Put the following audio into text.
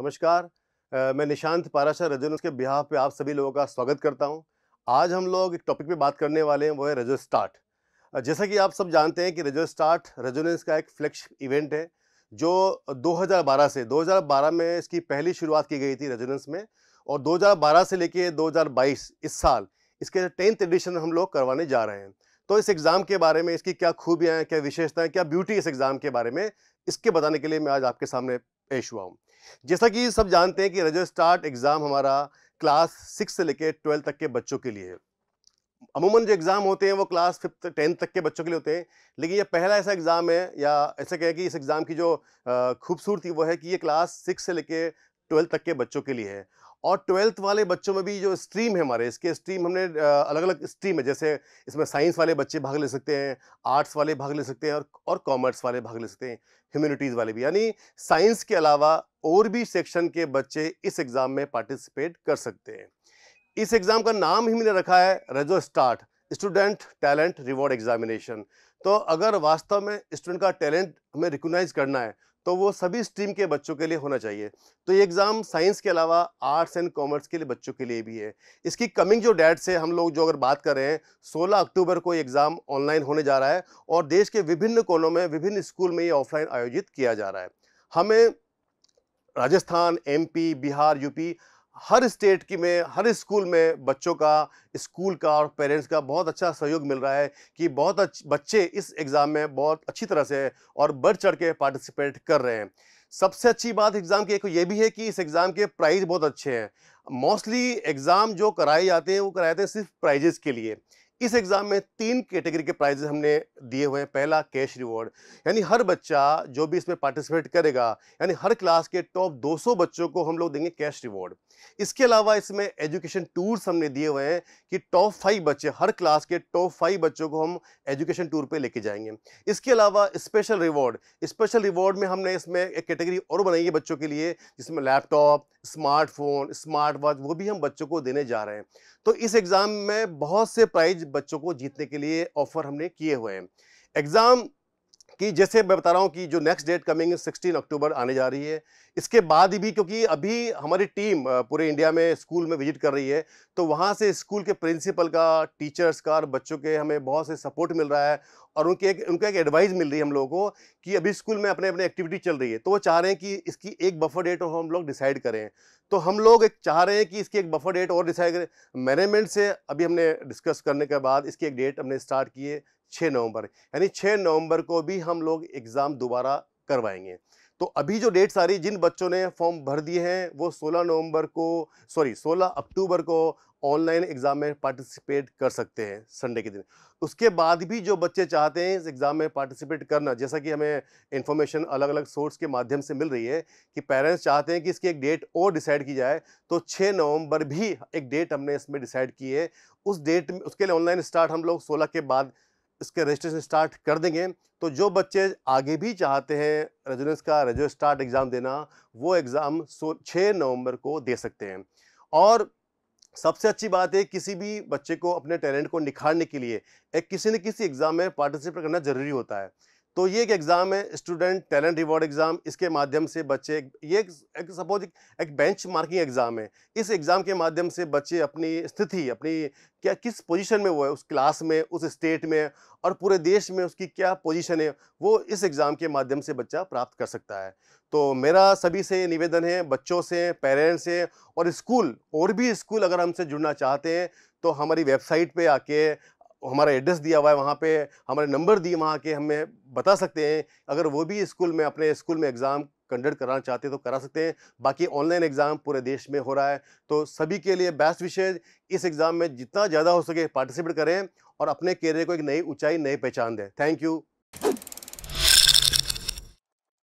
नमस्कार मैं निशांत पाराशर रजन उसके बिहार पे आप सभी लोगों का स्वागत करता हूँ आज हम लोग एक टॉपिक पे बात करने वाले हैं वो है रजो स्टार्ट जैसा कि आप सब जानते हैं कि रजो स्टार्ट रेजोनेंस का एक फ्लैक्स इवेंट है जो 2012 से 2012 में इसकी पहली शुरुआत की गई थी रेजोनेंस में और 2012 से लेके 2022 इस साल इसके टेंथ एडिशन हम लोग करवाने जा रहे हैं तो इस एग्ज़ाम के बारे में इसकी क्या खूबियाँ हैं क्या विशेषताएं क्या ब्यूटी इस एग्ज़ाम के बारे में इसके बताने के लिए मैं आज आपके सामने पेशवाओं जैसा कि सब जानते हैं कि रजो स्टार्ट एग्ज़ाम हमारा क्लास सिक्स से लेकर ट्वेल्थ तक के बच्चों के लिए अमूमन जो एग्ज़ाम होते हैं वो क्लास फिफ्थ टेंथ तक के बच्चों के लिए होते हैं लेकिन ये पहला ऐसा एग्ज़ाम है या ऐसा कहें कि इस एग्ज़ाम की जो खूबसूरती वो है कि ये क्लास सिक्स से लेकर ट्वेल्थ तक के बच्चों के लिए है और ट्वेल्थ वाले बच्चों में भी जो स्ट्रीम है हमारे इसके स्ट्रीम हमने अलग अलग स्ट्रीम है जैसे इसमें साइंस वाले बच्चे भाग ले सकते हैं आर्ट्स वाले भाग ले सकते हैं और और कॉमर्स वाले भाग ले सकते हैं ह्यूमैनिटीज़ वाले भी यानी साइंस के अलावा और भी सेक्शन के बच्चे इस एग्ज़ाम में पार्टिसिपेट कर सकते हैं इस एग्ज़ाम का नाम ही मैंने रखा है रजो start student talent reward examination तो अगर वास्तव में स्टूडेंट का टैलेंट हमें रिकोगनाइज करना है तो वो सभी स्ट्रीम के बच्चों के लिए होना चाहिए तो ये एग्ज़ाम साइंस के अलावा आर्ट्स एंड कॉमर्स के लिए बच्चों के लिए भी है इसकी कमिंग जो डेट से हम लोग जो अगर बात कर रहे हैं 16 अक्टूबर को एग्ज़ाम ऑनलाइन होने जा रहा है और देश के विभिन्न कोनों में विभिन्न स्कूल में ये ऑफलाइन आयोजित किया जा रहा है हमें राजस्थान एम बिहार यूपी हर स्टेट की में हर स्कूल में बच्चों का स्कूल का और पेरेंट्स का बहुत अच्छा सहयोग मिल रहा है कि बहुत अच्छ बच्चे इस एग्ज़ाम में बहुत अच्छी तरह से और बढ़ चढ़ के पार्टिसिपेट कर रहे हैं सबसे अच्छी बात एग्ज़ाम की एक ये भी है कि इस एग्ज़ाम के प्राइज़ बहुत अच्छे हैं मोस्टली एग्ज़ाम जो कराए जाते हैं वो कराए जाते हैं सिर्फ प्राइजेज़ के लिए इस एग्ज़ाम में तीन कैटेगरी के प्राइजेज हमने दिए हुए हैं पहला कैश रिवॉर्ड यानी हर बच्चा जो भी इसमें पार्टिसिपेट करेगा यानी हर क्लास के टॉप 200 बच्चों को हम लोग देंगे कैश रिवॉर्ड इसके अलावा इसमें एजुकेशन टूर्स हमने दिए हुए हैं कि टॉप फाइव बच्चे हर क्लास के टॉप फाइव बच्चों को हम एजुकेशन टूर पर लेके जाएंगे इसके अलावा स्पेशल रिवॉर्ड स्पेशल रिवॉर्ड में हमने इसमें एक कैटेगरी और बनाई है बच्चों के लिए जिसमें लैपटॉप स्मार्टफोन स्मार्ट वॉच वो भी हम बच्चों को देने जा रहे हैं तो इस एग्ज़ाम में बहुत से प्राइज बच्चों को जीतने के लिए ऑफर हमने किए हुए हैं एग्ज़ाम कि जैसे मैं बता रहा हूँ कि जो next date coming sixteen October आने जा रही है इसके बाद भी क्योंकि अभी हमारी टीम पूरे इंडिया में स्कूल में विजिट कर रही है तो वहाँ से स्कूल के प्रिंसिपल का टीचर्स का और बच्चों के हमें बहुत से सपोर्ट मिल रहा है और उनके एक उनका एक एडवाइस मिल रही है हम लोगों को कि अभी स्कूल में अपने अपने एक्टिविटी चल रही है तो वो चाह रहे हैं कि इसकी एक बफर डेट और हम लोग डिसाइड करें तो हम लोग एक चाह रहे हैं कि इसकी एक बफर डेट और डिसाइड करें मैनेजमेंट से अभी हमने डिस्कस करने के बाद इसकी एक डेट हमने स्टार्ट की है छः नवंबर यानी छः नवंबर को भी हम लोग एग्ज़ाम दोबारा करवाएंगे तो अभी जो डेट्स आ रही जिन बच्चों ने फॉर्म भर दिए हैं वो 16 नवंबर को सॉरी 16 अक्टूबर को ऑनलाइन एग्ज़ाम में पार्टिसिपेट कर सकते हैं संडे के दिन उसके बाद भी जो बच्चे चाहते हैं इस एग्ज़ाम में पार्टिसिपेट करना जैसा कि हमें इन्फॉर्मेशन अलग अलग सोर्स के माध्यम से मिल रही है कि पेरेंट्स चाहते हैं कि इसकी एक डेट और डिसाइड की जाए तो 6 नवंबर भी एक डेट हमने इसमें डिसाइड की है उस डेट में उसके लिए ऑनलाइन स्टार्ट हम लोग सोलह के बाद इसके रजिस्ट्रेशन स्टार्ट कर देंगे तो जो बच्चे आगे भी चाहते हैं रेजिडेंस का रेजो स्टार्ट एग्ज़ाम देना वो एग्ज़ाम सो छः नवंबर को दे सकते हैं और सबसे अच्छी बात है किसी भी बच्चे को अपने टैलेंट को निखारने के लिए एक किसी न किसी एग्ज़ाम में पार्टिसिपेट करना ज़रूरी होता है तो ये एक एग्ज़ाम है स्टूडेंट टैलेंट रिवॉर्ड एग्ज़ाम इसके माध्यम से बच्चे ये एक सपोज एक, एक बेंच मार्किंग एग्ज़ाम है इस एग्ज़ाम के माध्यम से बच्चे अपनी स्थिति अपनी क्या किस पोजीशन में वो है उस क्लास में उस स्टेट में और पूरे देश में उसकी क्या पोजीशन है वो इस एग्ज़ाम के माध्यम से बच्चा प्राप्त कर सकता है तो मेरा सभी से निवेदन है बच्चों से पेरेंट्स से और स्कूल और भी स्कूल अगर हमसे जुड़ना चाहते हैं तो हमारी वेबसाइट पे आके हमारा एड्रेस दिया हुआ है वहाँ पे हमारे नंबर दिए वहाँ के हमें बता सकते हैं अगर वो भी स्कूल में अपने स्कूल में एग्ज़ाम कंडक्ट कराना चाहते हैं तो करा सकते हैं बाकी ऑनलाइन एग्ज़ाम पूरे देश में हो रहा है तो सभी के लिए बेस्ट विशेष इस एग्ज़ाम में जितना ज़्यादा हो सके पार्टिसिपेट करें और अपने कैरियर को एक नई ऊँचाई नई पहचान दें थैंक यू